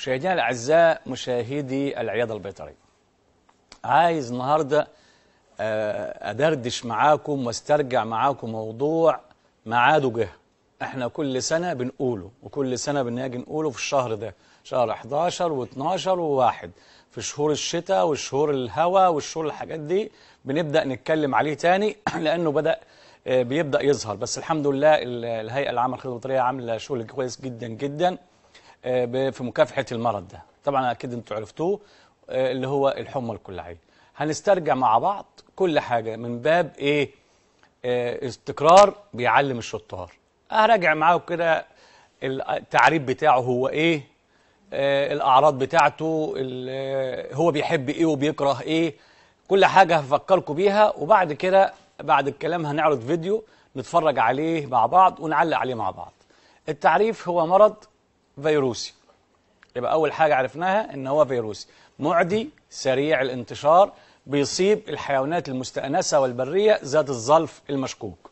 مشاهدينا الأعزاء مشاهدي العيادة البيطرية عايز النهاردة آه، أدردش معاكم واسترجع معاكم موضوع معاد جهة احنا كل سنة بنقوله وكل سنة بنيجي نقوله في الشهر ده شهر 11 و12 و1 في شهور الشتاء وشهور الهواء والشهور الحاجات دي بنبدأ نتكلم عليه تاني لأنه بدأ آه، بيبدأ يظهر بس الحمد لله الهيئة العامة للخدمة البيطريه عاملة شغل كويس جدا جدا في مكافحة المرض ده طبعا أكيد انتم عرفتوه آه، اللي هو الحمى الكلعيه هنسترجع مع بعض كل حاجة من باب إيه آه، استقرار بيعلم الشطار هراجع معاه كده التعريف بتاعه هو إيه آه، الأعراض بتاعته هو بيحب إيه وبيكره إيه كل حاجة هفكركم بيها وبعد كده بعد الكلام هنعرض فيديو نتفرج عليه مع بعض ونعلق عليه مع بعض التعريف هو مرض فيروسي يبقى أول حاجة عرفناها إن هو فيروسي معدي سريع الانتشار بيصيب الحيوانات المستأنسة والبرية ذات الظلف المشكوك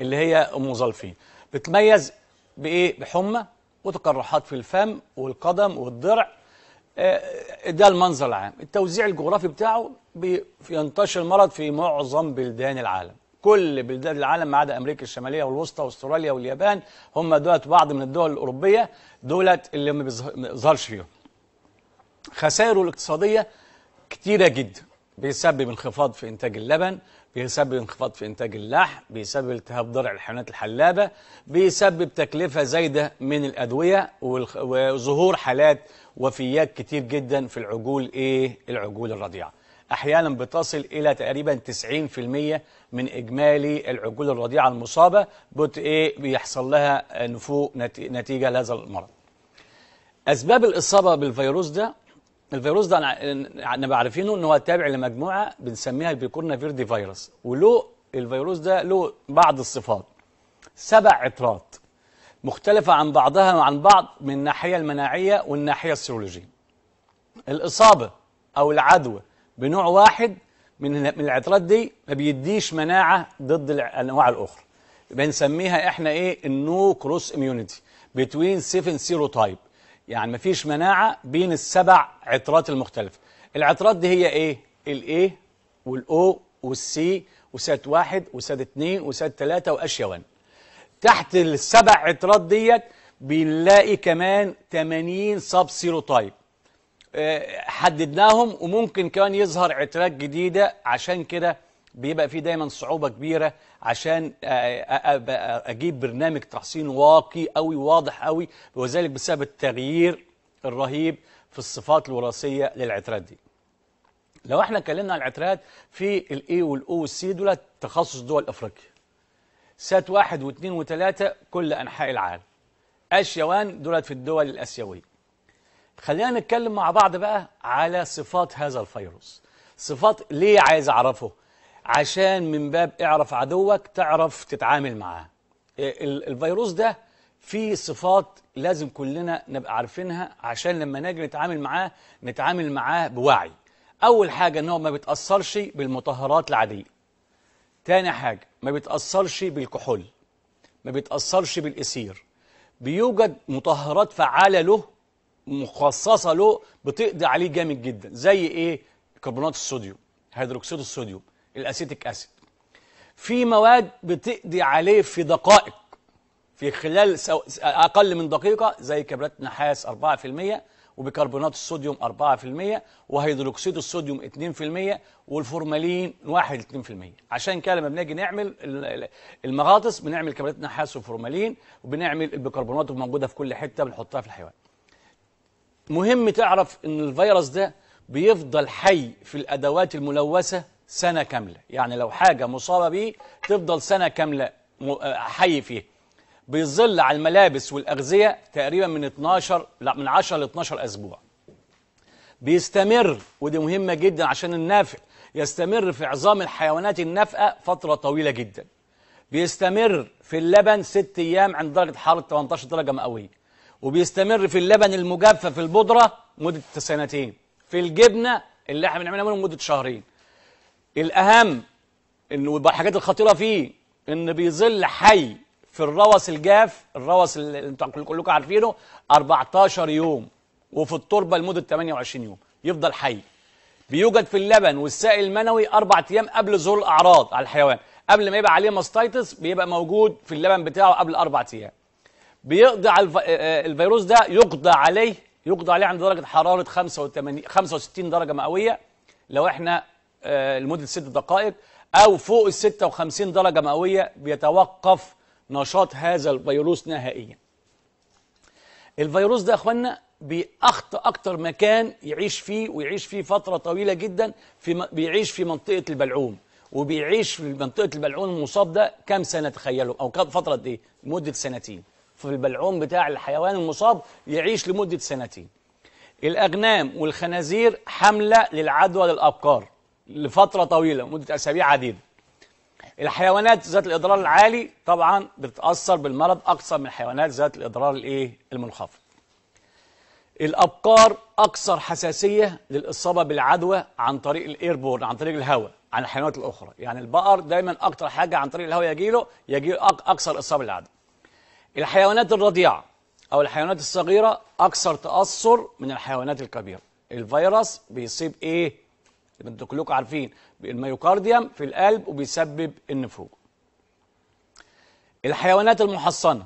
اللي هي أم ظلفين بتميز بإيه؟ بحمى وتقرحات في الفم والقدم والضرع آه، ده المنظر العام التوزيع الجغرافي بتاعه بينتشر المرض في معظم بلدان العالم كل بلدان العالم ما عدا امريكا الشماليه والوسطى واستراليا واليابان هم دولت بعض من الدول الاوروبيه دولت اللي ما بيظهرش فيهم. خسائره الاقتصاديه كتيره جدا بيسبب انخفاض في انتاج اللبن، بيسبب انخفاض في انتاج اللحم، بيسبب التهاب ضرع الحيوانات الحلابه، بيسبب تكلفه زايده من الادويه وظهور حالات وفيات كتير جدا في العجول ايه؟ العجول الرضيعه. أحيانا بتصل إلى تقريبا 90% من إجمالي العجول الرضيعة المصابة بت إيه بيحصل لها نفوق نتيجة لهذا المرض أسباب الإصابة بالفيروس ده الفيروس ده احنا عارفينه ان هو تابع لمجموعه بنسميها البيكورنا فيردي فيروس وله الفيروس ده له بعض الصفات سبع عطرات مختلفه عن بعضها وعن بعض من الناحيه المناعيه والناحيه السيرولوجيه الاصابه او العدوى بنوع واحد من من العطرات دي ما بيديش مناعه ضد الانواع الاخرى بنسميها احنا ايه النو كروس اميونيتي بتوين 7 سيرو تايب يعني ما فيش مناعه بين السبع عطرات المختلفه العطرات دي هي ايه الاي والاو والسي وسات واحد وسات اتنين وسات تلاتة وان تحت السبع عطرات ديت بنلاقي كمان 80 سب سيرو تايب حددناهم وممكن كمان يظهر عترات جديدة عشان كده بيبقى في دايما صعوبة كبيرة عشان آه، آه، آه، أجيب برنامج تحصين واقي قوي واضح قوي وذلك بسبب التغيير الرهيب في الصفات الوراثية للعترات دي لو احنا اتكلمنا عن العترات في الاي والاو والسي دول تخصص دول افريقيا سات واحد واثنين وثلاثة كل انحاء العالم اشيوان دولت في الدول الاسيويه خلينا نتكلم مع بعض بقى على صفات هذا الفيروس صفات ليه عايز أعرفه عشان من باب اعرف عدوك تعرف تتعامل معاه إيه، الفيروس ده فيه صفات لازم كلنا نبقى عارفينها عشان لما نجي نتعامل معاه نتعامل معاه بوعي أول حاجة إن هو ما بيتأثرش بالمطهرات العادية تاني حاجة ما بيتأثرش بالكحول ما بيتأثرش بالإسير بيوجد مطهرات فعالة له مخصصه له بتقضي عليه جامد جدا زي ايه كربونات الصوديوم هيدروكسيد الصوديوم الاسيتيك اسيد في مواد بتقضي عليه في دقائق في خلال سو... اقل من دقيقه زي كبريت نحاس 4% وبيكربونات الصوديوم 4% وهيدروكسيد الصوديوم 2% والفورمالين 1 2% عشان كده لما بنيجي نعمل المغاطس بنعمل كبريت نحاس وفورمالين وبنعمل البيكربونات الموجوده في كل حته بنحطها في الحيوان مهم تعرف ان الفيروس ده بيفضل حي في الادوات الملوثه سنه كامله يعني لو حاجه مصابه بيه تفضل سنه كامله آه، حي فيه بيظل على الملابس والاغذيه تقريبا من 12 لا من 10 ل 12 اسبوع بيستمر ودي مهمه جدا عشان النافع يستمر في عظام الحيوانات النافئه فتره طويله جدا بيستمر في اللبن ست ايام عند درجه حراره 18 درجه مئويه وبيستمر في اللبن المجفف في البودرة مدة سنتين في الجبنة اللي احنا بنعملها منه مدة شهرين الأهم إنه الحاجات الخطيرة فيه إن بيظل حي في الروس الجاف الروس اللي انتوا كلكم عارفينه 14 يوم وفي التربة لمدة 28 يوم يفضل حي بيوجد في اللبن والسائل المنوي أربع أيام قبل ظهور الأعراض على الحيوان قبل ما يبقى عليه ماستيتس بيبقى موجود في اللبن بتاعه قبل أربع أيام بيقضي على آه، آه، الفيروس ده يقضى عليه يقضى عليه عند درجه حراره 85 65 درجه مئويه لو احنا آه، لمده ست دقائق او فوق ال 56 درجه مئويه بيتوقف نشاط هذا الفيروس نهائيا. الفيروس ده يا اخوانا بيخطى اكتر مكان يعيش فيه ويعيش فيه فتره طويله جدا في بيعيش في منطقه البلعوم وبيعيش في منطقه البلعوم المصاب ده كام سنه تخيلوا او كام فتره قد ايه؟ سنتين. في البلعوم بتاع الحيوان المصاب يعيش لمدة سنتين الأغنام والخنازير حملة للعدوى للأبقار لفترة طويلة مدة أسابيع عديدة الحيوانات ذات الإضرار العالي طبعا بتتأثر بالمرض أكثر من الحيوانات ذات الإضرار الإيه المنخفض الأبقار أكثر حساسية للإصابة بالعدوى عن طريق الإيربورن عن طريق الهواء عن الحيوانات الأخرى يعني البقر دايما أكثر حاجة عن طريق الهواء يجيله يجيله أكثر إصابة بالعدوى الحيوانات الرضيعة أو الحيوانات الصغيرة أكثر تأثر من الحيوانات الكبيرة الفيروس بيصيب إيه؟ انتوا كلكم عارفين الميوكارديوم في القلب وبيسبب النفوج الحيوانات المحصنة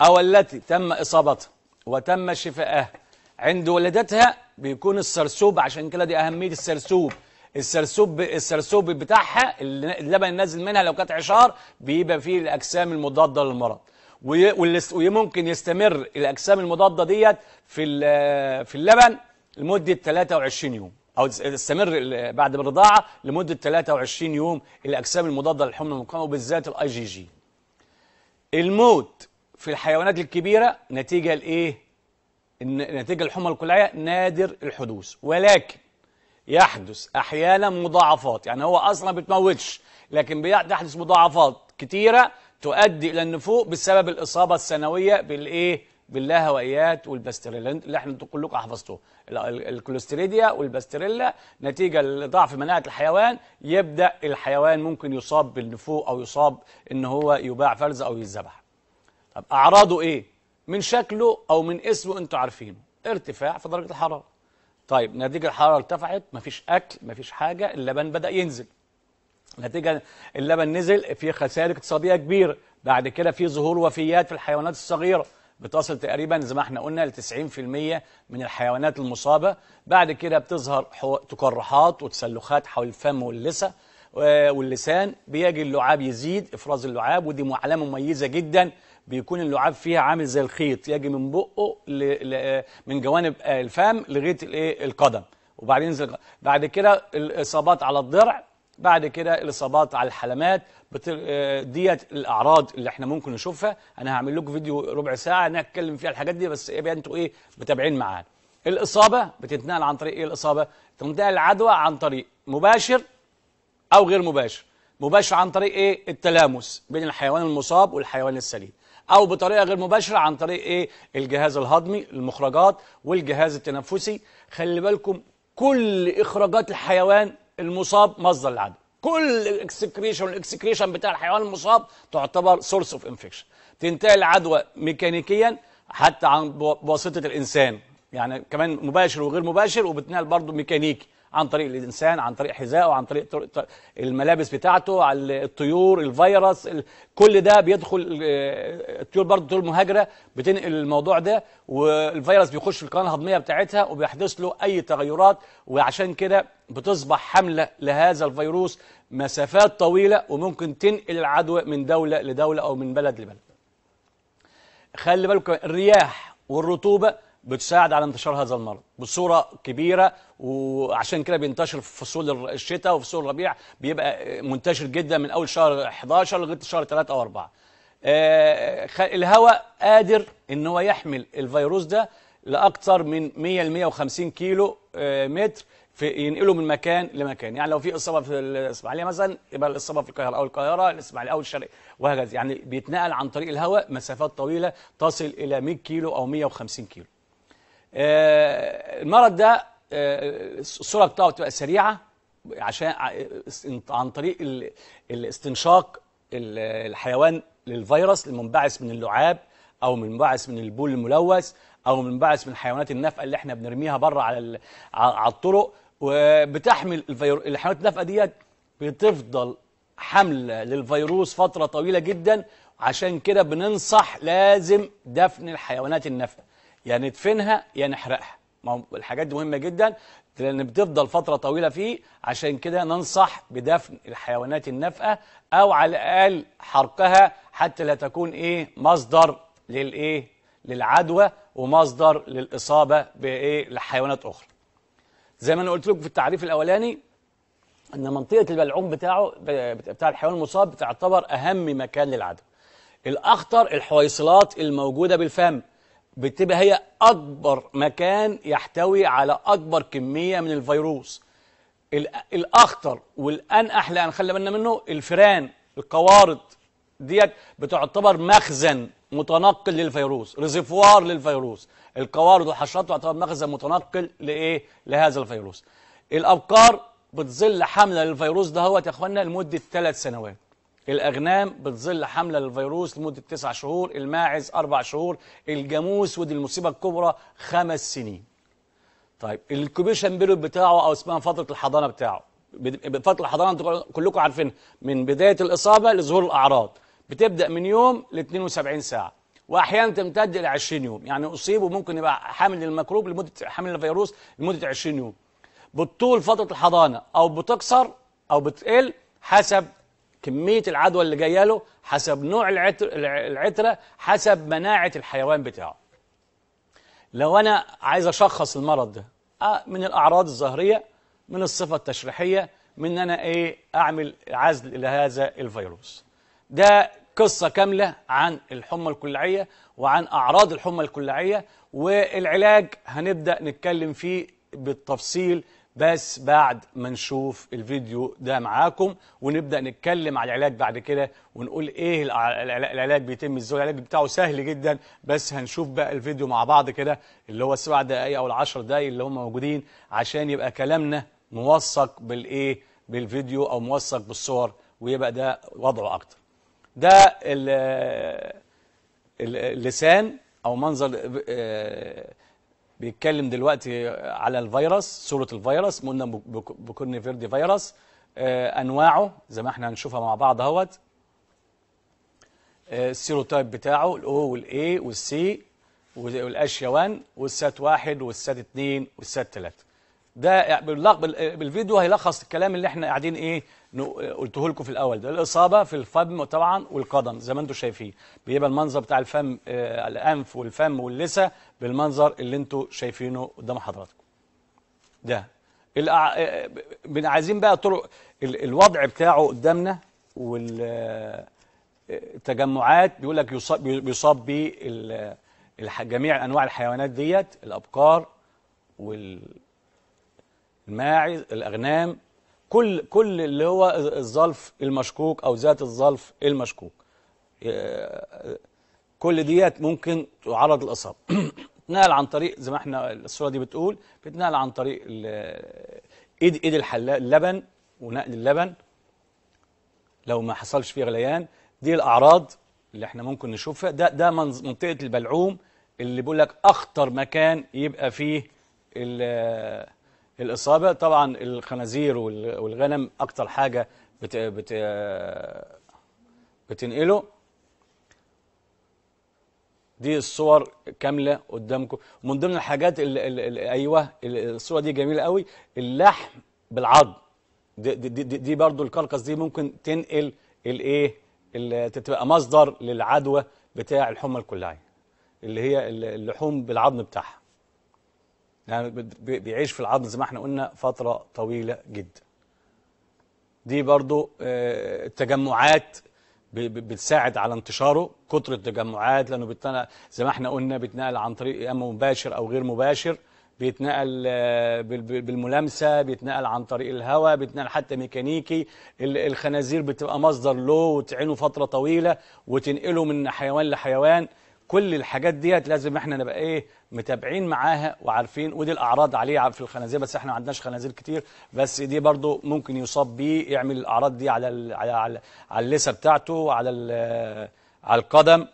أو التي تم إصابتها وتم شفائها عند ولادتها بيكون السرسوب عشان كده دي أهمية السرسوب السرسوب السرسوب بتاعها اللبن النازل منها لو كانت عشار بيبقى فيه الأجسام المضادة للمرض وممكن يستمر الاجسام المضاده ديت في في اللبن لمده 23 يوم او تستمر بعد الرضاعه لمده 23 يوم الاجسام المضاده للحمى المقاومه وبالذات الاي جي جي الموت في الحيوانات الكبيره نتيجه لايه نتيجه الحمى الكلعيه نادر الحدوث ولكن يحدث احيانا مضاعفات يعني هو اصلا ما بتموتش لكن بيحدث مضاعفات كتيره تؤدي إلى النفوق بسبب الإصابة السنوية بالإيه؟ باللهوائيات والباستريلا اللي احنا كلكم حفظتوه الكوليستريديا والباستريلا نتيجه لضعف مناعه الحيوان يبدا الحيوان ممكن يصاب بالنفوق او يصاب ان هو يباع فرز او يتذبح طب اعراضه ايه من شكله او من اسمه انتوا عارفينه ارتفاع في درجه الحراره طيب نتيجه الحراره ارتفعت مفيش اكل مفيش حاجه اللبن بدا ينزل نتيجة اللبن نزل في خسائر اقتصادية كبيرة بعد كده في ظهور وفيات في الحيوانات الصغيرة بتصل تقريبا زي ما احنا قلنا ل 90% من الحيوانات المصابة بعد كده بتظهر تقرحات وتسلخات حول الفم واللسة واللسان بيجي اللعاب يزيد افراز اللعاب ودي علامة مميزة جدا بيكون اللعاب فيها عامل زي الخيط يجي من بقه من جوانب الفم لغايه الايه القدم وبعدين ينزل بعد كده الاصابات على الضرع بعد كده الاصابات على الحلمات آه، ديت الاعراض اللي احنا ممكن نشوفها انا هعمل لكم فيديو ربع ساعه انا هتكلم فيها الحاجات دي بس يبقى انتوا ايه متابعين معانا الاصابه بتتنقل عن طريق ايه الاصابه تنتقل العدوى عن طريق مباشر او غير مباشر مباشر عن طريق ايه التلامس بين الحيوان المصاب والحيوان السليم او بطريقه غير مباشره عن طريق ايه الجهاز الهضمي المخرجات والجهاز التنفسي خلي بالكم كل اخراجات الحيوان المصاب مصدر العدوى كل الاكسكريشن الاكسكريشن بتاع الحيوان المصاب تعتبر سورس اوف انفكشن تنتقل العدوى ميكانيكيا حتى عن بواسطه الانسان يعني كمان مباشر وغير مباشر وبتنقل برضه ميكانيكي عن طريق الإنسان عن طريق حذائه عن طريق الملابس بتاعته على الطيور الفيروس كل ده بيدخل آه، الطيور برضه طيور مهاجرة بتنقل الموضوع ده والفيروس بيخش في القناة الهضمية بتاعتها وبيحدث له أي تغيرات وعشان كده بتصبح حملة لهذا الفيروس مسافات طويلة وممكن تنقل العدوى من دولة لدولة أو من بلد لبلد خلي بالكم الرياح والرطوبة بتساعد على انتشار هذا المرض بصورة كبيرة وعشان كده بينتشر في فصول الشتاء وفي فصول الربيع بيبقى منتشر جدا من أول شهر 11 لغاية شهر 3 أو 4 آه الهواء قادر ان هو يحمل الفيروس ده لأكثر من 100 ل 150 كيلو آه متر في ينقله من مكان لمكان يعني لو في اصابه في الاسماعيليه مثلا يبقى الاصابه في القاهره او القاهره الاسماعيليه او الشرقيه وهكذا يعني بيتنقل عن طريق الهواء مسافات طويله تصل الى 100 كيلو او 150 كيلو آه، المرض ده آه، الصورة بتاعه بتبقى سريعه عشان عن طريق الاستنشاق الحيوان للفيروس المنبعث من اللعاب او منبعث من البول الملوث او منبعث من الحيوانات النافئة اللي احنا بنرميها بره على على الطرق وبتحمل الحيوانات النافقه ديت بتفضل حمله للفيروس فتره طويله جدا عشان كده بننصح لازم دفن الحيوانات النافئة يا يعني ندفنها يا يعني نحرقها ما الحاجات دي مهمة جدا لأن بتفضل فترة طويلة فيه عشان كده ننصح بدفن الحيوانات النافئة أو على الأقل حرقها حتى لا تكون إيه مصدر للإيه للعدوى ومصدر للإصابة بإيه لحيوانات أخرى زي ما أنا قلت لكم في التعريف الأولاني أن منطقة البلعوم بتاعه بتاع الحيوان المصاب بتعتبر أهم مكان للعدوى الأخطر الحويصلات الموجودة بالفم بتبقى هي أكبر مكان يحتوي على أكبر كمية من الفيروس الأخطر والأنقح لأن خلي بالنا منه الفيران القوارض ديت بتعتبر مخزن متنقل للفيروس ريزرفوار للفيروس القوارض والحشرات تعتبر مخزن متنقل لإيه لهذا الفيروس الأبقار بتظل حملة للفيروس ده هو يا إخوانا لمدة ثلاث سنوات الأغنام بتظل حامله للفيروس لمدة تسع شهور الماعز أربع شهور الجاموس ودي المصيبة الكبرى خمس سنين طيب الكوبيشن بيريود بتاعه أو اسمها فترة الحضانة بتاعه فترة الحضانة انتوا كلكم عارفين من بداية الإصابة لظهور الأعراض بتبدأ من يوم ل 72 ساعة واحيانا تمتد الى 20 يوم يعني اصيب وممكن يبقى حامل للميكروب لمده حامل للفيروس لمده 20 يوم بتطول فتره الحضانه او بتكسر او بتقل حسب كمية العدوى اللي جاية له حسب نوع العتر العترة حسب مناعة الحيوان بتاعه لو أنا عايز أشخص المرض ده آه، من الأعراض الظاهرية من الصفة التشريحية من أن أنا إيه أعمل عزل لهذا الفيروس ده قصة كاملة عن الحمى الكلعية وعن أعراض الحمى الكلعية والعلاج هنبدأ نتكلم فيه بالتفصيل بس بعد ما نشوف الفيديو ده معاكم ونبدأ نتكلم على العلاج بعد كده ونقول ايه العلاج بيتم ازاي العلاج بتاعه سهل جدا بس هنشوف بقى الفيديو مع بعض كده اللي هو السبع دقايق او العشر دقايق اللي هم موجودين عشان يبقى كلامنا موثق بالايه بالفيديو او موثق بالصور ويبقى ده وضعه اكتر ده اللسان او منظر آه، بيتكلم دلوقتي على الفيروس صورة الفيروس قلنا بكون فيردي فيروس آه، أنواعه زي ما احنا هنشوفها مع بعض اهوت آه، السيروتايب بتاعه الأو والإي والسي والأشيوان والسات واحد والسات اتنين والسات تلاتة ده آه، بالفيديو هيلخص الكلام اللي احنا قاعدين ايه قلته لكم في الاول ده الاصابه في الفم طبعا والقدم زي ما انتم شايفين بيبقى المنظر بتاع الفم الانف والفم واللثه بالمنظر اللي انتوا شايفينه قدام حضراتكم ده بن آه، عايزين بقى طرق الوضع بتاعه قدامنا والتجمعات آه، بيقول لك يصاب بيصاب به جميع انواع الحيوانات ديت الابقار والماعز الاغنام كل كل اللي هو الظلف المشكوك او ذات الظلف المشكوك آه، كل ديت ممكن تعرض للاصابه بتنقل عن طريق زي ما احنا الصوره دي بتقول بتنقل عن طريق ايد ايد الحلاق اللبن ونقل اللبن لو ما حصلش فيه غليان دي الاعراض اللي احنا ممكن نشوفها ده ده منطقه البلعوم اللي بيقول لك اخطر مكان يبقى فيه الاصابه طبعا الخنازير والغنم اكتر حاجه بت بت بتنقله دي الصور كامله قدامكم من ضمن الحاجات اللي الـ ايوه الصوره دي جميله قوي اللحم بالعظم دي دي, دي, دي برضو الكركس دي ممكن تنقل الايه تبقى مصدر للعدوى بتاع الحمى الكلعيه اللي هي اللحوم بالعظم بتاعها يعني بيعيش في العظم زي ما احنا قلنا فتره طويله جدا دي برضو آه، التجمعات بتساعد على انتشاره كتر تجمعات لانه بتنقل زي ما احنا قلنا بيتنقل عن طريق اما مباشر او غير مباشر بيتنقل آه، بالملامسه بيتنقل عن طريق الهواء بيتنقل حتى ميكانيكي الخنازير بتبقى مصدر له وتعينه فتره طويله وتنقله من حيوان لحيوان كل الحاجات ديت لازم احنا نبقى ايه متابعين معاها وعارفين ودي الاعراض عليه في الخنازير بس احنا ما عندناش خنازير كتير بس دي برضو ممكن يصاب بيه يعمل الاعراض دي على الـ على على, على اللثه بتاعته على على القدم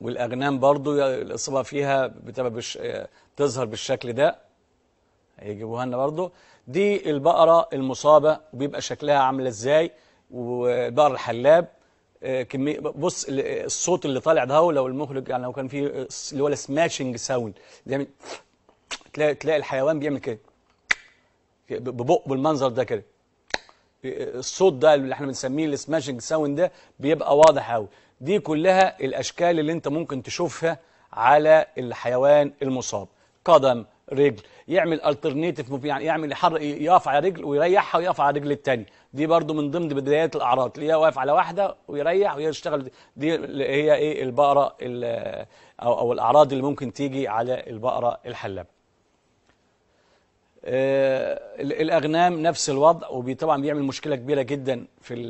والاغنام برضو الاصابه فيها بتبقى بش تظهر بالشكل ده هيجيبوها لنا برضو دي البقره المصابه وبيبقى شكلها عامله ازاي وبقر الحلاب آه، كميه بص الصوت اللي طالع ده لو المخرج يعني لو كان في اللي هو السماشنج ساوند زي تلاقي تلاقي الحيوان بيعمل كده ببق بالمنظر ده كده آه، الصوت ده اللي احنا بنسميه السماشنج ساوند ده بيبقى واضح قوي دي كلها الاشكال اللي انت ممكن تشوفها على الحيوان المصاب قدم رجل يعمل الترنيتيف يعني يعمل يحرك يقف على رجل ويريحها ويقف على رجل الثانيه دي برده من ضمن بدايات الاعراض تلاقيه واقف على واحده ويريح ويشتغل دي هي ايه البقره او او الاعراض اللي ممكن تيجي على البقره الحلابه آه، الاغنام نفس الوضع وطبعا بيعمل مشكله كبيره جدا في الـ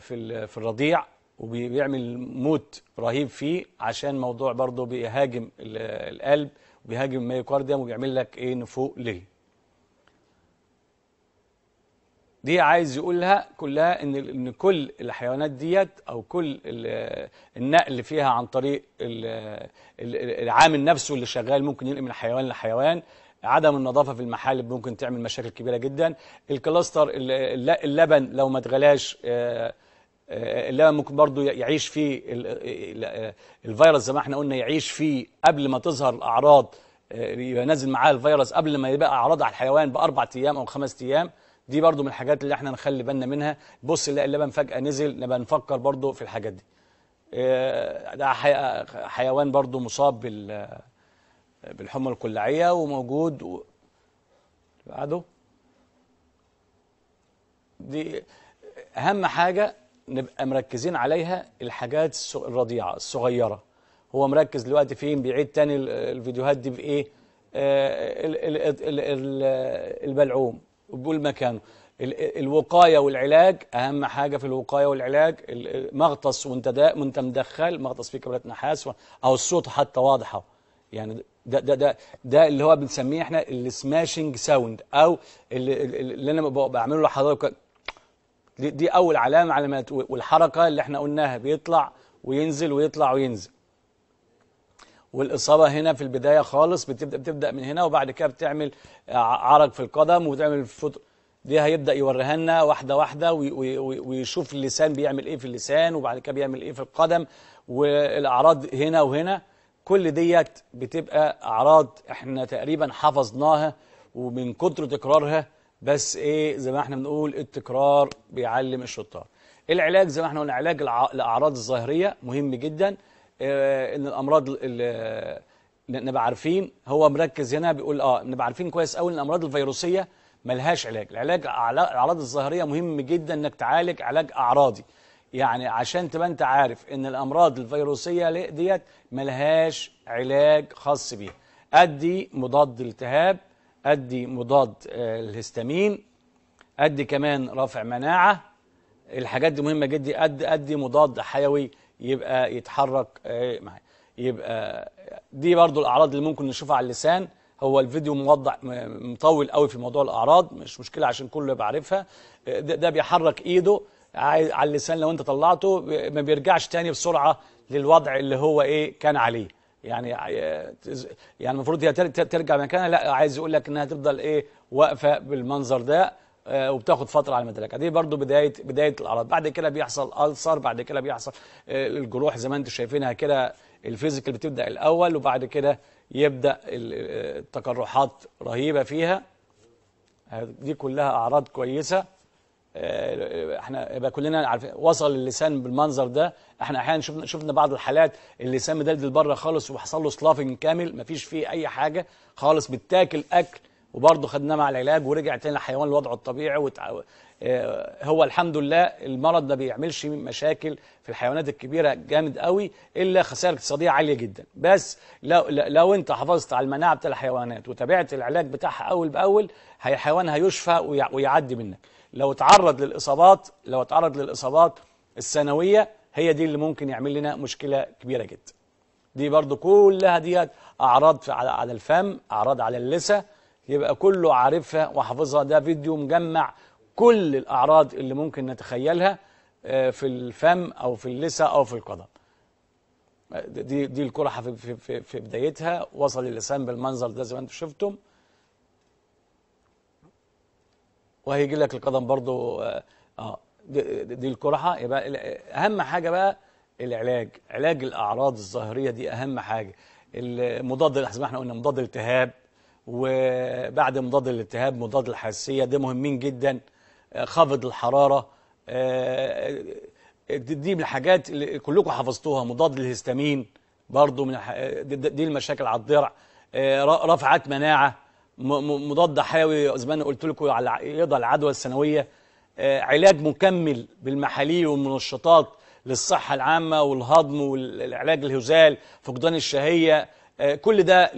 في الـ في الرضيع وبيعمل موت رهيب فيه عشان موضوع برضه بيهاجم القلب بيهاجم الميوكارديوم وبيعمل لك ايه نفوق ليه دي عايز يقولها كلها ان ان كل الحيوانات ديت او كل النقل فيها عن طريق العامل نفسه اللي شغال ممكن ينقل من حيوان لحيوان عدم النظافة في المحالب ممكن تعمل مشاكل كبيرة جدا الكلاستر اللبن لو ما اتغلاش آه، آه، اللي ممكن برضه يعيش فيه آه، الفيروس زي ما احنا قلنا يعيش فيه قبل ما تظهر الأعراض آه، يبقى نازل معاه الفيروس قبل ما يبقى أعراض على الحيوان بأربع أيام أو خمس أيام دي برضو من الحاجات اللي احنا نخلي بالنا منها بص اللي اللبن فجأة نزل نبقى نفكر برضو في الحاجات دي ده حيوان برضو مصاب بال بالحمى الكلعية وموجود و... بعده دي أهم حاجة نبقى مركزين عليها الحاجات الرضيعه الصغيره هو مركز دلوقتي فين بيعيد تاني الفيديوهات دي بايه آه، البلعوم وبيقول مكانه الوقايه والعلاج اهم حاجه في الوقايه والعلاج مغطس وانت ده وانت مدخل مغطس فيه كبريت نحاس او الصوت حتى واضحه يعني ده ده ده ده اللي هو بنسميه احنا السماشنج ساوند او اللي, اللي انا بعمله لحضرتك دي, دي أول علامة علامات والحركة اللي احنا قلناها بيطلع وينزل ويطلع وينزل والإصابة هنا في البداية خالص بتبدأ, بتبدأ من هنا وبعد كده بتعمل عرق في القدم وتعمل فطر دي هيبدأ يوريها لنا واحدة واحدة ويشوف اللسان بيعمل ايه في اللسان وبعد كده بيعمل ايه في القدم والأعراض هنا وهنا كل ديت بتبقى أعراض احنا تقريبا حفظناها ومن كتر تكرارها بس ايه زي ما احنا بنقول التكرار بيعلم الشطار العلاج زي ما احنا قلنا علاج الاعراض الظاهريه مهم جدا اه ان الامراض نبقى عارفين هو مركز هنا بيقول اه نبقى عارفين كويس قوي ان الامراض الفيروسيه ملهاش علاج العلاج الاعراض الظاهريه مهم جدا انك تعالج علاج اعراضي يعني عشان تبقى انت عارف ان الامراض الفيروسيه ديت ملهاش علاج خاص بيها ادي مضاد التهاب أدي مضاد آه، الهستامين أدي كمان رافع مناعة الحاجات دي مهمة جدا أدي, أدي مضاد حيوي يبقى يتحرك آه، معايا يبقى دي برضو الأعراض اللي ممكن نشوفها على اللسان هو الفيديو موضع مطول قوي في موضوع الأعراض مش مشكلة عشان كله بعرفها ده, ده بيحرك إيده على اللسان لو أنت طلعته ما بيرجعش تاني بسرعة للوضع اللي هو إيه كان عليه يعني آه، يعني المفروض هي ترجع مكانها لا عايز يقول لك انها تفضل ايه واقفه بالمنظر ده آه، وبتاخد فتره على ما دي برضو بدايه بدايه الاعراض بعد كده بيحصل السر بعد كده بيحصل آه، الجروح زي ما انتم شايفينها كده الفيزيكال بتبدا الاول وبعد كده يبدا التقرحات رهيبه فيها دي كلها اعراض كويسه آه، احنا يبقى كلنا عارفين وصل اللسان بالمنظر ده احنا احيانا شفنا شفنا بعض الحالات اللسان مدلدل بره خالص وحصل له سلافنج كامل مفيش فيه اي حاجه خالص بتاكل اكل وبرضه خدناه مع العلاج ورجع تاني الحيوان لوضعه الطبيعي وتع... اه هو الحمد لله المرض ما بيعملش مشاكل في الحيوانات الكبيره جامد قوي الا خسائر اقتصاديه عاليه جدا بس لو لو انت حافظت على المناعه بتاع الحيوانات وتابعت العلاج بتاعها اول باول الحيوان هيشفى ويعدي منك لو اتعرض للإصابات لو اتعرض للإصابات السنوية هي دي اللي ممكن يعمل لنا مشكلة كبيرة جدا دي برضو كلها ديت أعراض على الفم أعراض على اللثة يبقى كله عارفها وحافظها ده فيديو مجمع كل الأعراض اللي ممكن نتخيلها آه، في الفم أو في اللثة أو في القدم آه، دي دي القرحه في, في, في بدايتها وصل اللسان بالمنظر ده زي ما انتم شفتم وهيجي لك القدم برضو اه, آه، دي, دي القرحه يبقى اهم حاجه بقى العلاج علاج الاعراض الظاهريه دي اهم حاجه المضاد زي ما احنا قلنا مضاد التهاب وبعد مضاد الالتهاب مضاد الحساسيه ده مهمين جدا آه، خفض الحراره آه، دي من الحاجات اللي كلكم حفظتوها مضاد الهستامين برضو من دي المشاكل على الضرع رفعات مناعه مضاد حيوي زي ما انا قلت لكم على يضع العدوى السنويه آه، علاج مكمل بالمحاليل والمنشطات للصحه العامه والهضم والعلاج الهزال فقدان الشهيه آه، كل ده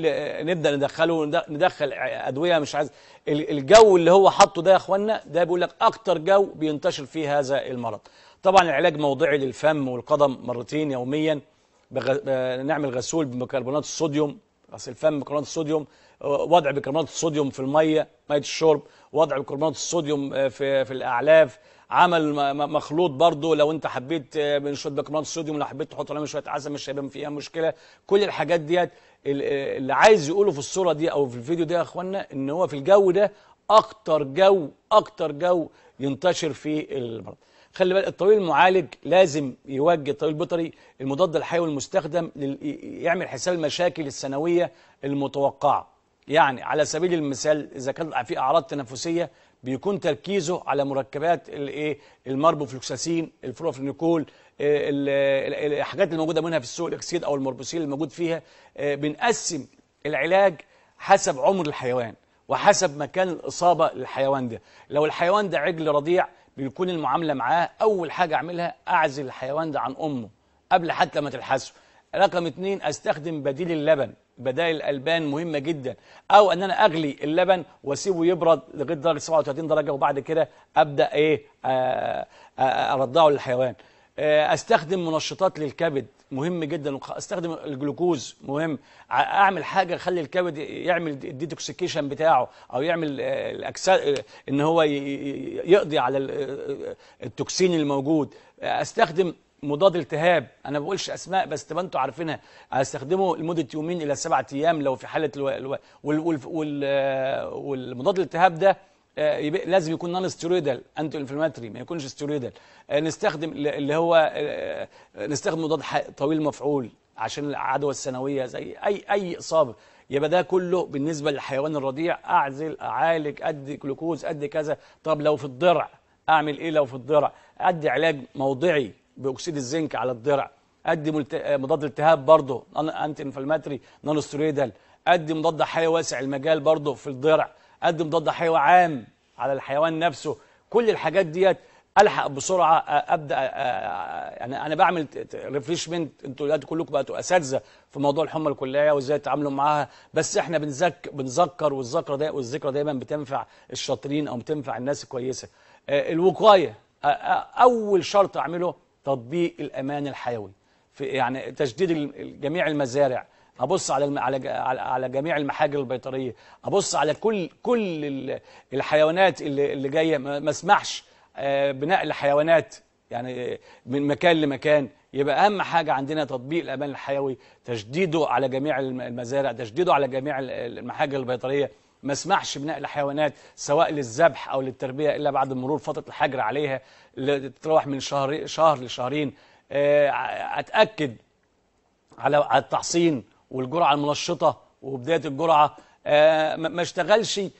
نبدا ندخله ندخل ادويه مش عايز الجو اللي هو حاطه ده يا اخوانا ده بيقول لك اكتر جو بينتشر فيه هذا المرض طبعا العلاج موضعي للفم والقدم مرتين يوميا بغ... آه، نعمل غسول بمكربونات الصوديوم غسل الفم بمكربونات الصوديوم وضع بيكربونات الصوديوم في الميه ميه الشرب وضع بيكربونات الصوديوم آه، في في الاعلاف عمل مخلوط برضو لو انت حبيت بنشط آه، بيكربونات الصوديوم لو حبيت تحط عليهم شويه عسل مش هيبقى فيها مشكله كل الحاجات ديت اللي عايز يقوله في الصوره دي او في الفيديو ده يا اخوانا ان هو في الجو ده اكتر جو اكتر جو ينتشر في المرض خلي بالك الطبيب المعالج لازم يوجه الطبيب البيطري المضاد الحيوي المستخدم يعمل حساب المشاكل السنويه المتوقعه يعني على سبيل المثال إذا كان في أعراض تنفسية بيكون تركيزه على مركبات الايه المربوفلوكساسين الفروفلينيكول آه، الحاجات اللي موجوده منها في السوق الاكسيد او الماربوسيل اللي موجود فيها آه، بنقسم العلاج حسب عمر الحيوان وحسب مكان الاصابه للحيوان ده لو الحيوان ده عجل رضيع بيكون المعامله معاه اول حاجه اعملها اعزل الحيوان ده عن امه قبل حتى ما تلحسه رقم اثنين استخدم بديل اللبن بدائل الألبان مهمة جدا أو أن أنا أغلي اللبن وأسيبه يبرد لغاية درجة 37 درجة وبعد كده أبدأ إيه آه، آه، آه، أرضعه للحيوان استخدم منشطات للكبد مهم جدا استخدم الجلوكوز مهم اعمل حاجه اخلي الكبد يعمل الديتوكسيكيشن بتاعه او يعمل الاكسال ان هو يقضي على التوكسين الموجود استخدم مضاد التهاب انا ما بقولش اسماء بس تبقى انتم عارفينها هستخدمه لمده يومين الى سبعة ايام لو في حاله الو... الو... وال... وال... والمضاد الالتهاب ده آه، لازم يكون نون ستيرويدال انتو انفلاماتري ما يكونش ستيرويدال آه، نستخدم اللي هو آه، نستخدم مضاد طويل مفعول عشان العدوى السنويه زي اي اي اصابه يبقى ده كله بالنسبه للحيوان الرضيع اعزل اعالج ادي جلوكوز ادي كذا طب لو في الضرع اعمل ايه لو في الضرع ادي علاج موضعي باكسيد الزنك على الضرع ادي ملت... مضاد التهاب برضه انتي انفلماتري نون سترويدال ادي مضاد حيوي واسع المجال برضه في الضرع ادي مضاد حيوي عام على الحيوان نفسه كل الحاجات ديت الحق بسرعه ابدا يعني انا بعمل ريفريشمنت انتوا دلوقتي كلكم بقتوا اساتذه في موضوع الحمى الكليه وازاي تتعاملوا معاها بس احنا بنذكر بنذكر والذكرى داي والذكرى دايما بتنفع الشاطرين او بتنفع الناس الكويسه آه، الوقايه آه، آه، اول شرط اعمله تطبيق الأمان الحيوي في يعني تجديد جميع المزارع ابص على على على جميع المحاجر البيطريه ابص على كل كل الحيوانات اللي اللي جايه ما اسمحش آه، بنقل حيوانات يعني آه، من مكان لمكان يبقى اهم حاجه عندنا تطبيق الامان الحيوي تجديده على جميع المزارع تجديده على جميع المحاجر البيطريه ما اسمحش بنقل حيوانات سواء للذبح او للتربيه الا بعد مرور فتره الحجر عليها اللي تتراوح من شهر شهر لشهرين آه، اتاكد على التحصين والجرعه المنشطه وبدايه الجرعه آه، ما اشتغلش آه،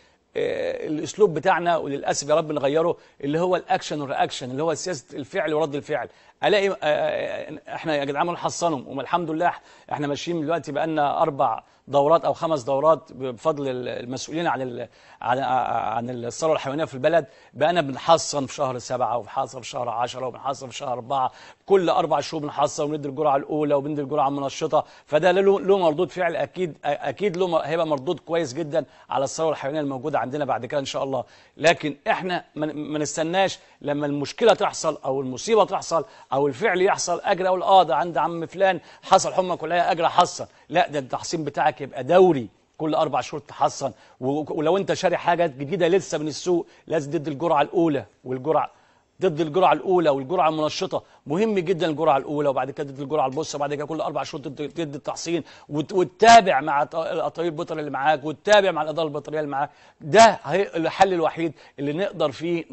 الاسلوب بتاعنا وللاسف يا رب نغيره اللي هو الاكشن والرياكشن اللي هو سياسه الفعل ورد الفعل الاقي آه، آه، آه، احنا يا جدعان بنحصنهم والحمد لله احنا ماشيين دلوقتي بقالنا اربع دورات او خمس دورات بفضل المسؤولين عن عن عن الثروه الحيوانيه في البلد بقينا بنحصن في شهر سبعه وبنحصن في شهر 10 وبنحصن في شهر اربعه كل اربع شهور بنحصن وبندي الجرعه الاولى وبندي الجرعه المنشطه فده له له مردود فعل اكيد اكيد له هيبقى مردود كويس جدا على الثروه الحيوانيه الموجوده عندنا بعد كده ان شاء الله لكن احنا ما نستناش لما المشكله تحصل او المصيبه تحصل او الفعل يحصل اجرى اقول اه ده عند عم فلان حصل حمى كليه اجرى حصل لا ده التحصين بتاعك يبقى دوري كل اربع شهور تحصن ولو انت شاري حاجات جديده لسه من السوق لازم تدي الجرعه الاولى والجرعه ضد الجرعه الاولى والجرعه المنشطه مهم جدا الجرعه الاولى وبعد كده ضد الجرعه البوستر وبعد كده كل اربع شهور ضد التحصين وتتابع مع الطبيب البطري اللي معاك وتتابع مع الاداره البطريه اللي معاك ده الحل الوحيد اللي نقدر فيه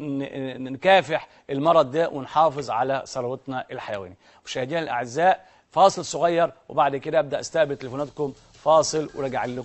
نكافح المرض ده ونحافظ على ثروتنا الحيوانيه مشاهدينا الاعزاء فاصل صغير وبعد كده ابدا استقبل تليفوناتكم فاصل وراجع لكم